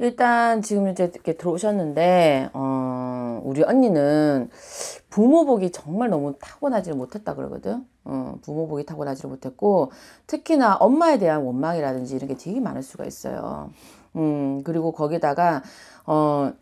일단 지금 이제 이렇게 들어오셨는데 어, 우리 언니는 부모복이 정말 너무 타고나지를 못했다 그러거든. 어, 부모복이 타고나지 못했고 특히나 엄마에 대한 원망이라든지 이런 게 되게 많을 수가 있어요. 음 그리고 거기다가 어.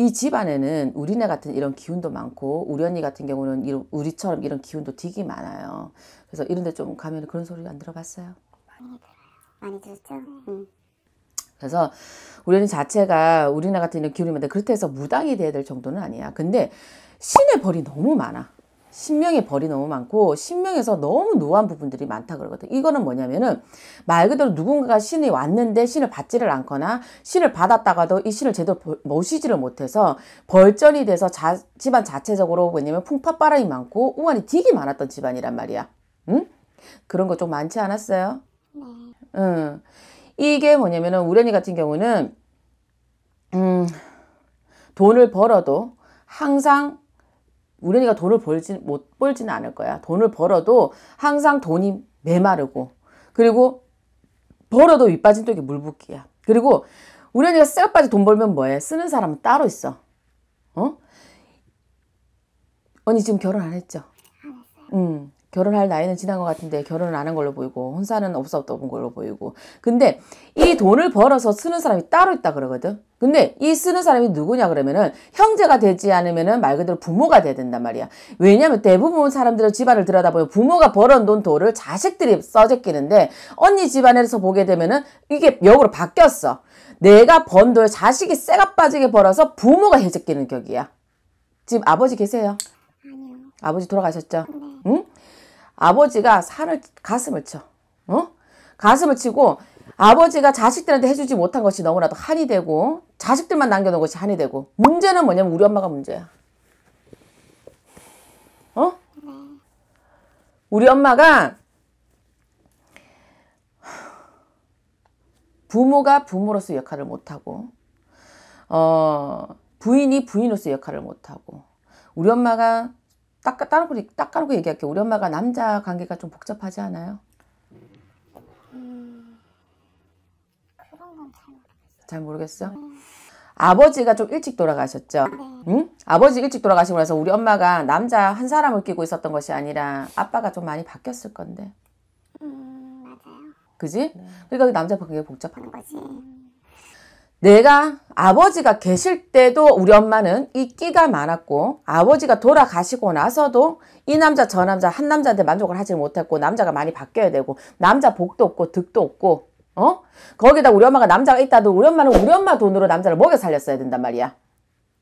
이 집안에는 우리네 같은 이런 기운도 많고 우리 언니 같은 경우는 이런, 우리처럼 이런 기운도 되게 많아요. 그래서 이런 데 좀 가면 그런 소리 안 들어봤어요? 많이 들어요. 많이 들었죠? 응. 음. 그래서 우리는 자체가 우리나 라 같은 이런 기울이면 그렇다 해서 무당이 돼야 될 정도는 아니야. 근데 신의 벌이 너무 많아. 신명의 벌이 너무 많고 신명에서 너무 노한 부분들이 많다 그러거든. 이거는 뭐냐면은 말 그대로 누군가가 신이 왔는데 신을 받지를 않거나 신을 받았다가도 이 신을 제대로 모시지를 못해서 벌전이 돼서 자, 집안 자체적으로 왜냐면 풍파바람이 많고 우환이 딕이 많았던 집안이란 말이야. 응? 그런 거 좀 많지 않았어요? 네. 응. 이게 뭐냐면은 우련이 같은 경우는 음, 돈을 벌어도 항상 우련이가 돈을 벌지 못 벌지는 않을 거야. 돈을 벌어도 항상 돈이 메마르고 그리고 벌어도 위빠진 쪽이 물붓기야. 그리고 우련이가 쌔빠지 돈 벌면 뭐해? 쓰는 사람은 따로 있어. 어? 언니 지금 결혼 안 했죠? 안 했어요. 음. 결혼할 나이는 지난 것 같은데 결혼을 안한 걸로 보이고 혼사는 없었던 걸로 보이고 근데 이 돈을 벌어서 쓰는 사람이 따로 있다 그러거든 근데 이 쓰는 사람이 누구냐 그러면은 형제가 되지 않으면은 말 그대로 부모가 돼야 된단 말이야 왜냐면 대부분 사람들은 집안을 들여다보면 부모가 벌어놓은 돈을 자식들이 써재끼는데 언니 집안에서 보게 되면은 이게 역으로 바뀌었어 내가 번 돈을 자식이 쇠가 빠지게 벌어서 부모가 해제끼는 격이야 지금 아버지 계세요? 아니요 아버지 돌아가셨죠? 네. 응? 아버지가 살을 가슴을 쳐. 어? 가슴을 치고 아버지가 자식들한테 해주지 못한 것이 너무나도 한이 되고 자식들만 남겨놓은 것이 한이 되고 문제는 뭐냐면 우리 엄마가 문제야. 어? 우리 엄마가 부모가 부모로서 역할을 못하고 어, 부인이 부인으로서 역할을 못하고 우리 엄마가 딱, 따로, 딱 가르고 얘기할게. 우리 엄마가 남자 관계가 좀 복잡하지 않아요? 음, 잘모르겠어 아버지가 좀 일찍 돌아가셨죠? 네. 응? 아버지 일찍 돌아가시고 나서 우리 엄마가 남자 한 사람을 끼고 있었던 것이 아니라 아빠가 좀 많이 바뀌었을 건데. 음, 맞아요. 그지? 네. 그러니까 그 남자 관계가 복잡한 거지. 내가 아버지가 계실 때도 우리 엄마는 이끼가 많았고 아버지가 돌아가시고 나서도 이 남자 저 남자 한 남자한테 만족을 하지 못했고 남자가 많이 바뀌어야 되고 남자 복도 없고 득도 없고 어? 거기다 우리 엄마가 남자가 있다도 우리 엄마는 우리 엄마 돈으로 남자를 먹여 살렸어야 된단 말이야.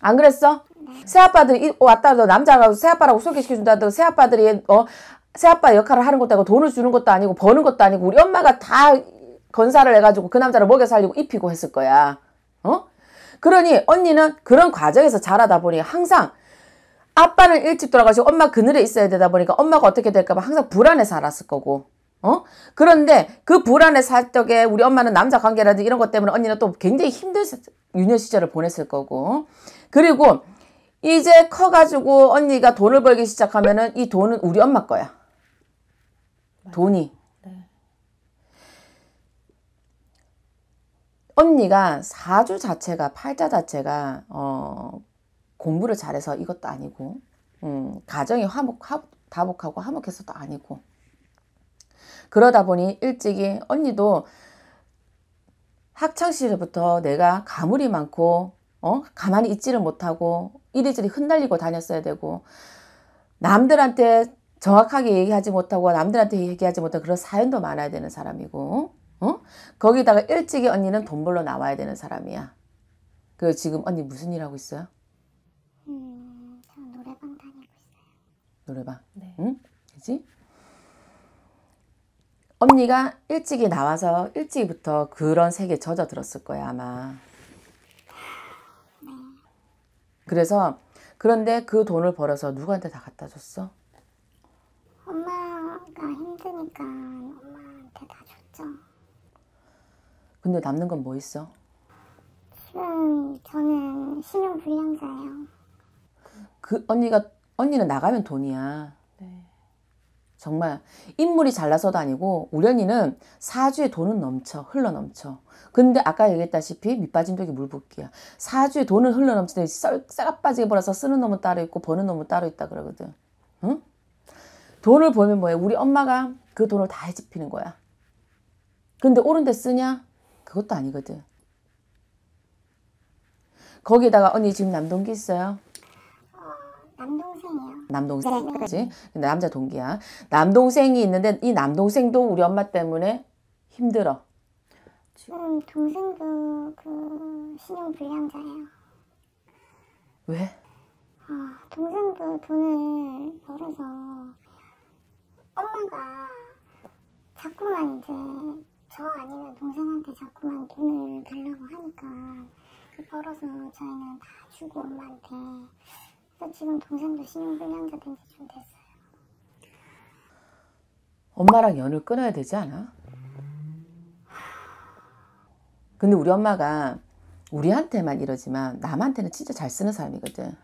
안 그랬어? 새아빠들 이 왔다 하도 남자가 새아빠라고 소개시켜준다 하도 새아빠들이 어 새아빠 역할을 하는 것도 아니고 돈을 주는 것도 아니고 버는 것도 아니고 우리 엄마가 다 건사를 해가지고 그 남자를 먹여 살리고 입히고 했을 거야. 어? 그러니 언니는 그런 과정에서 자라다 보니 항상 아빠는 일찍 돌아가시고 엄마 그늘에 있어야 되다 보니까 엄마가 어떻게 될까 봐 항상 불안해 살았을 거고. 어? 그런데 그 불안의 살떡에 우리 엄마는 남자 관계라든지 이런 것 때문에 언니는 또 굉장히 힘든 유년 시절을 보냈을 거고. 그리고 이제 커가지고 언니가 돈을 벌기 시작하면은 이 돈은 우리 엄마 거야. 돈이. 언니가 사주 자체가 팔자 자체가 어, 공부를 잘해서 이것도 아니고 음, 가정이 화목, 다복하고 화목해서도 아니고 그러다 보니 일찍이 언니도 학창시절부터 내가 가물이 많고 어? 가만히 있지를 못하고 이리저리 흩날리고 다녔어야 되고 남들한테 정확하게 얘기하지 못하고 남들한테 얘기하지 못한 그런 사연도 많아야 되는 사람이고 어? 거기다가 일찍이 언니는 돈 벌러 나와야 되는 사람이야. 그 지금 언니 무슨 일 하고 있어요? 음, 노래방 다니고 있어요. 노래방. 네. 응? 그지? 언니가 일찍이 나와서 일찍부터 그런 세계에 젖어들었을 거야 아마. 네. 그래서 그런데 그 돈을 벌어서 누구한테 다 갖다 줬어? 엄마가 힘드니까 엄마한테 다 줬죠. 근데 남는 건 뭐 있어? 지금 저는 신용불량자예요. 그 언니가 언니는 나가면 돈이야. 네. 정말 인물이 잘나서도 아니고 우리 언니는 사주에 돈은 넘쳐 흘러넘쳐. 근데 아까 얘기했다시피 밑빠진 독이 물붓기야. 사주에 돈은 흘러넘치는데 쌀 빠지게 벌어서 쓰는 놈은 따로 있고 버는 놈은 따로 있다 그러거든. 응? 돈을 벌면 뭐해? 우리 엄마가 그 돈을 다 해집히는 거야. 근데 옳은 데 쓰냐? 그것도 아니거든. 거기다가 언니 지금 남동기 있어요? 어, 남동생이요. 남동생, 그지? 네, 네. 남자 동기야. 남동생이 있는데 이 남동생도 우리 엄마 때문에 힘들어. 지금 동생도 그 신용 불량자예요. 왜? 아, 동생도 돈을 벌어서 엄마가 자꾸만 이제 저 아니면 동생한테 자꾸만 돈을 달라고 하니까 그 벌어서 저희는 다 주고 엄마한테 그래서 지금 동생도 신용불량자 된지좀 됐어요 엄마랑 연을 끊어야 되지 않아? 근데 우리 엄마가 우리한테만 이러지만 남한테는 진짜 잘 쓰는 사람이거든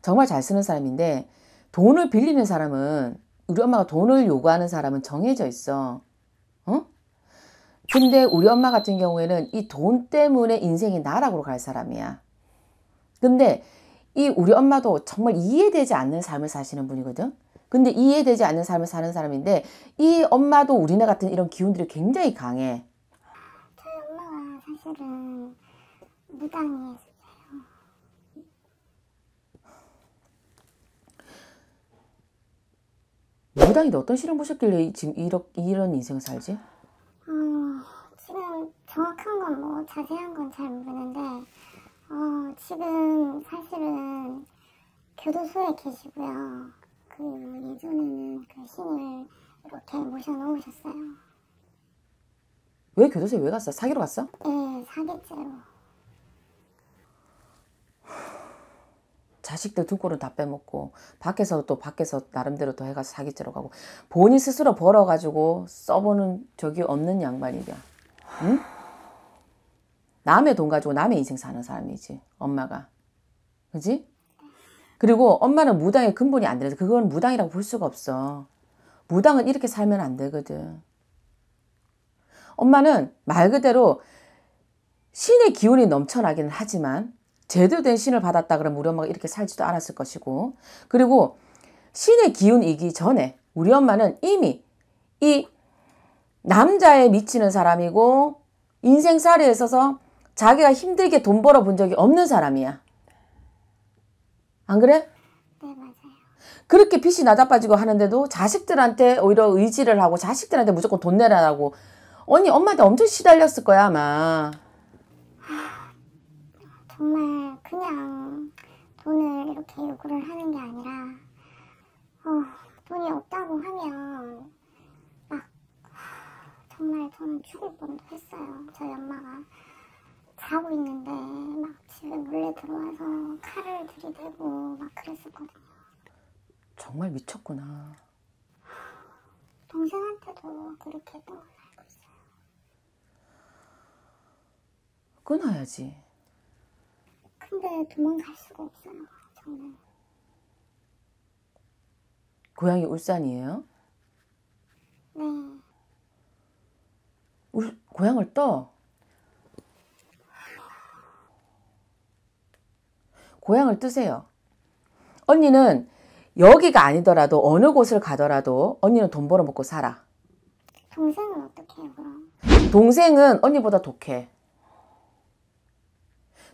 정말 잘 쓰는 사람인데 돈을 빌리는 사람은 우리 엄마가 돈을 요구하는 사람은 정해져 있어 근데 우리 엄마 같은 경우에는 이 돈 때문에 인생이 나락으로 갈 사람이야. 근데 이 우리 엄마도 정말 이해되지 않는 삶을 사시는 분이거든. 근데 이해되지 않는 삶을 사는 사람인데 이 엄마도 우리네 같은 이런 기운들이 굉장히 강해. 저희 엄마가 사실은 무당이에요. 무당인데 어떤 실험 보셨길래 지금 이런, 이런 인생 을 살지? 정확한 건 뭐 자세한 건 잘 모르는데 어, 지금 사실은 교도소에 계시고요. 그리고 예전에는 그 신을 이렇게 모셔놓으셨어요. 왜 교도소에 왜 갔어? 사기로 갔어? 예, 사기죄로. 자식들 두골은다 빼먹고 밖에서 또 밖에서 나름대로 더 해가서 사기죄로 가고 본인 스스로 벌어가지고 써보는 적이 없는 양반이야. 응? 남의 돈 가지고 남의 인생 사는 사람이지 엄마가 그지? 그리고 엄마는 무당의 근본이 안 돼서 그건 무당이라고 볼 수가 없어 무당은 이렇게 살면 안 되거든 엄마는 말 그대로 신의 기운이 넘쳐나기는 하지만 제대로 된 신을 받았다 그러면 우리 엄마가 이렇게 살지도 않았을 것이고 그리고 신의 기운이기 전에 우리 엄마는 이미 이 남자에 미치는 사람이고 인생살이에 있어서 자기가 힘들게 돈 벌어 본 적이 없는 사람이야. 안 그래? 네, 맞아요. 그렇게 빚이 나자빠지고 하는데도 자식들한테 오히려 의지를 하고 자식들한테 무조건 돈 내라라고. 언니 엄마한테 엄청 시달렸을 거야 아마. 아, 정말 그냥 돈을 이렇게 요구를 하는 게 아니라 어, 돈이 없다고 하면 막 아, 정말 저는 죽을 뻔도 했어요. 저희 엄마가. 자고 있는데 막 집에 몰래 들어와서 칼을 들이대고 막 그랬었거든요. 정말 미쳤구나. 동생한테도 그렇게 했던 걸로 알고 있어요. 끊어야지. 근데 도망갈 수가 없어요. 정말. 고향이 울산이에요? 네. 울, 고향을 떠? 고향을 뜨세요. 언니는 여기가 아니더라도 어느 곳을 가더라도 언니는 돈 벌어 먹고 살아. 동생은 어떻게 그럼? 동생은 언니보다 독해.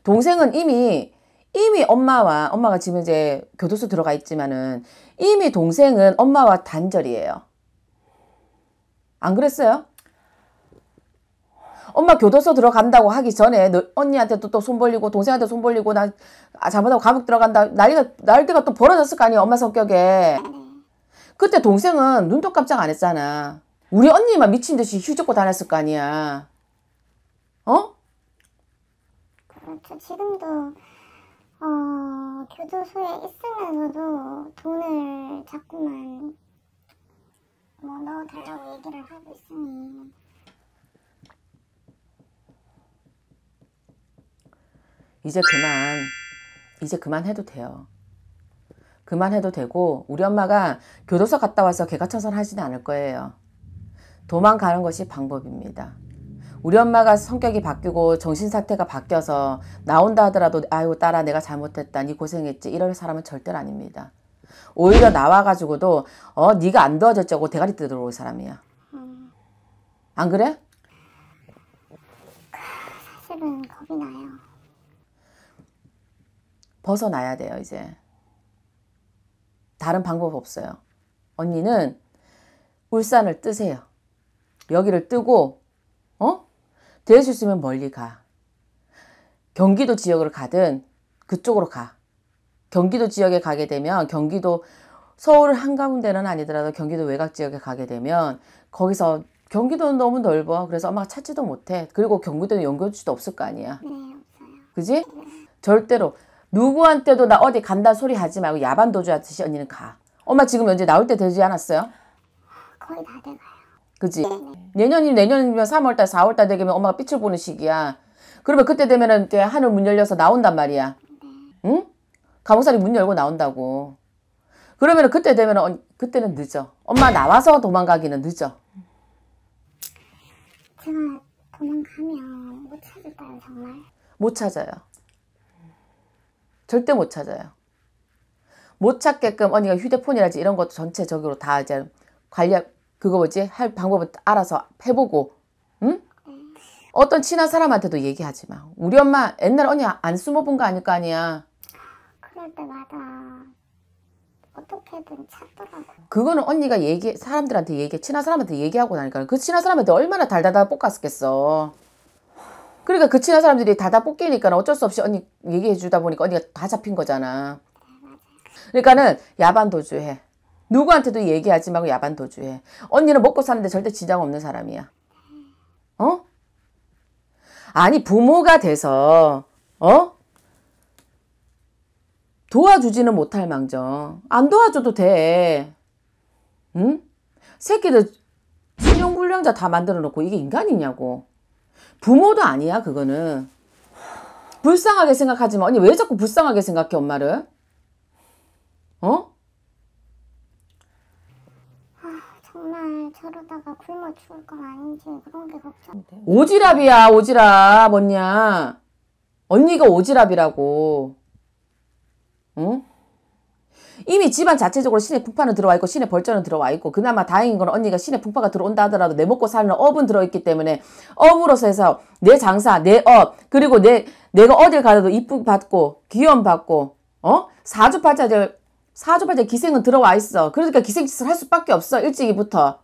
동생은 이미 이미 엄마와 엄마가 지금 이제 교도소 들어가 있지만은 이미 동생은 엄마와 단절이에요. 안 그랬어요? 엄마 교도소 들어간다고 하기 전에 너, 언니한테도 또 손 벌리고 동생한테 손 벌리고 나 아, 잘못하고 감옥 들어간다 난리가 날때가 또 벌어졌을 거 아니야 엄마 성격에 그때 동생은 눈도 깜짝 안 했잖아 우리 언니만 미친 듯이 휴젓고 다녔을 거 아니야 어? 그렇죠 지금도 어, 교도소에 있으면서도 돈을 자꾸만 뭐 넣어달라고 얘기를 하고 있으니 이제 그만 이제 그만해도 돼요. 그만해도 되고 우리 엄마가 교도소 갔다 와서 개가천선 하지는 않을 거예요. 도망가는 것이 방법입니다. 우리 엄마가 성격이 바뀌고 정신상태가 바뀌어서 나온다 하더라도 아유 딸아 내가 잘못했다 니 고생했지 이럴 사람은 절대 아닙니다. 오히려 나와가지고도 어 니가 안 도와줬자고 대가리 뜯어올 사람이야. 음. 안 그래? 사실은 겁이 나요. 벗어나야 돼요, 이제. 다른 방법 없어요. 언니는 울산을 뜨세요. 여기를 뜨고, 어? 될 수 있으면 멀리 가. 경기도 지역을 가든 그쪽으로 가. 경기도 지역에 가게 되면 경기도 서울 한가운데는 아니더라도 경기도 외곽 지역에 가게 되면 거기서 경기도는 너무 넓어. 그래서 엄마가 찾지도 못해. 그리고 경기도는 연결지도 없을 거 아니야. 네, 없어요. 그지? 절대로 누구한테도 나 어디 간다 소리 하지 말고 야반도주 하듯이 언니는 가. 엄마 지금 언제 나올 때 되지 않았어요? 거의 다 되나요? 그지? 네, 네. 내년이 내년이면 3월달 4월달 되면 엄마가 빛을 보는 시기야. 그러면 그때 되면은 하늘 문 열려서 나온단 말이야. 네. 응? 감옥살이 문 열고 나온다고. 그러면 그때 되면 은 그때는 늦어. 엄마 나와서 도망가기는 늦어. 제가 도망가면 못 찾을까요 정말? 못 찾아요. 절대 못 찾아요. 못 찾게끔 언니가 휴대폰이라든지 이런 것도 전체적으로 다 이제 관리 그거 뭐지 할 방법을 알아서 해보고 응? 어떤 친한 사람한테도 얘기하지 마. 우리 엄마 옛날 언니 안 숨어본 거 아닐 거 아니야. 그럴 때마다 어떻게든 찾더라고. 그거는 언니가 얘기 사람들한테 얘기 친한 사람한테 얘기하고 나니까 그 친한 사람한테 얼마나 달달달 볶았겠어. 그러니까 그 친한 사람들이 다다 뽑기니까 어쩔 수 없이 언니 얘기해 주다 보니까 언니가 다 잡힌 거잖아. 그러니까는 야반 도주해. 누구한테도 얘기하지 말고 야반 도주해. 언니는 먹고 사는데 절대 지장 없는 사람이야. 어? 아니 부모가 돼서 어? 도와주지는 못할 망정. 안 도와줘도 돼. 응? 새끼들 신용불량자 다 만들어 놓고 이게 인간이냐고. 부모도 아니야 그거는. 불쌍하게 생각하지 마. 언니 왜 자꾸 불쌍하게 생각해 엄마를? 어? 아, 정말 저러다가 굶어 죽을 건 아닌지 그런 게 걱정. 오지랖이야 오지랖 언니야. 언니가 오지랖이라고. 응? 이미 집안 자체적으로 신의 풍파는 들어와 있고 신의 벌전은 들어와 있고 그나마 다행인 건 언니가 신의 풍파가 들어온다 하더라도 내 먹고 사는 업은 들어있기 때문에 업으로서 해서 내 장사, 내 업, 그리고 내, 내가 어딜 가도 이쁨 받고 귀여움 받고 어? 사주팔자들 사주팔자 기생은 들어와 있어. 그러니까 기생짓을 할 수밖에 없어. 일찍이부터.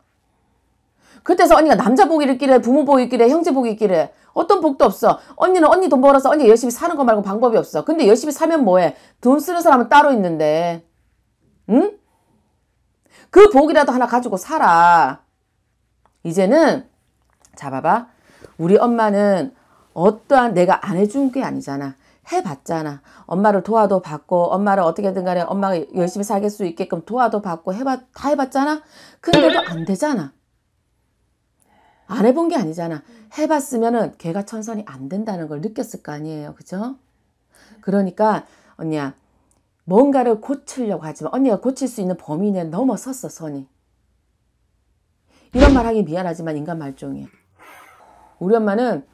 그때서 언니가 남자 보기를 끼래 부모 보기 끼래 형제 보기 끼래 어떤 복도 없어 언니는 언니 돈 벌어서 언니 열심히 사는 거 말고 방법이 없어 근데 열심히 사면 뭐해 돈 쓰는 사람은 따로 있는데 응? 그 복이라도 하나 가지고 살아. 이제는 잡아봐 우리 엄마는 어떠한 내가 안 해준 게 아니잖아. 해봤잖아. 엄마를 도와도 받고 엄마를 어떻게든 간에 엄마가 열심히 살게 수 있게끔 도와도 받고 해봤, 다 해봤잖아. 근데도 안 되잖아. 안 해본 게 아니잖아. 해봤으면은 걔가 천선이 안 된다는 걸 느꼈을 거 아니에요. 그죠? 그러니까 언니야 뭔가를 고치려고 하지만 언니가 고칠 수 있는 범위 내에 넘어섰어 선이. 이런 말하기 미안하지만 인간 말종이야. 우리 엄마는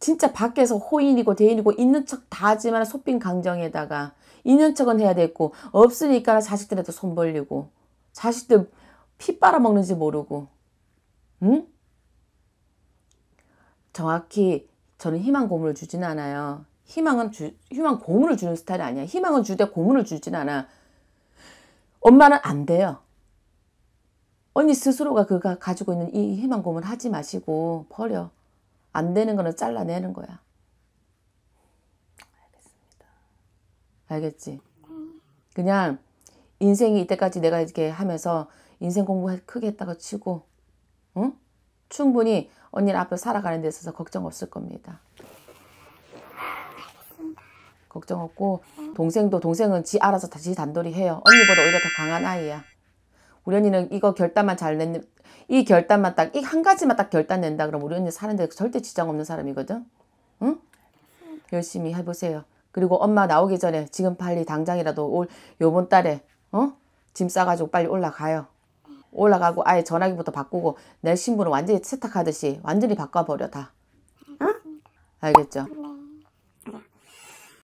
진짜 밖에서 호인이고 대인이고 있는 척 다 하지만 소빈 강정에다가 있는 척은 해야 됐고 없으니까 자식들한테 손 벌리고 자식들 피 빨아먹는지 모르고 응? 정확히 저는 희망 고문을 주진 않아요. 희망은 주, 희망 고문을 주는 스타일이 아니야. 희망은 주되 고문을 주진 않아. 엄마는 안 돼요. 언니 스스로가 그가 가지고 있는 이 희망 고문 하지 마시고 버려. 안 되는 거는 잘라내는 거야. 알겠습니다. 알겠지? 그냥 인생이 이때까지 내가 이렇게 하면서 인생 공부 크게 했다고 치고, 응? 충분히 언니는 앞으로 살아가는 데 있어서 걱정 없을 겁니다. 걱정 없고 어? 동생도 동생은 지 알아서 다시 단돌이 해요. 언니보다 오히려 더 강한 아이야. 우리 언니는 이거 결단만 잘 낸, 이 결단만 딱, 이 한 가지만 딱 결단 낸다 그러면 우리 언니 사는데 절대 지장 없는 사람이거든? 응? 열심히 해보세요. 그리고 엄마 나오기 전에 지금 빨리 당장이라도 올, 요번 달에, 어? 짐 싸가지고 빨리 올라가요. 올라가고 아예 전화기부터 바꾸고 내 신분을 완전히 세탁하듯이 완전히 바꿔버려, 다. 어? 알겠죠?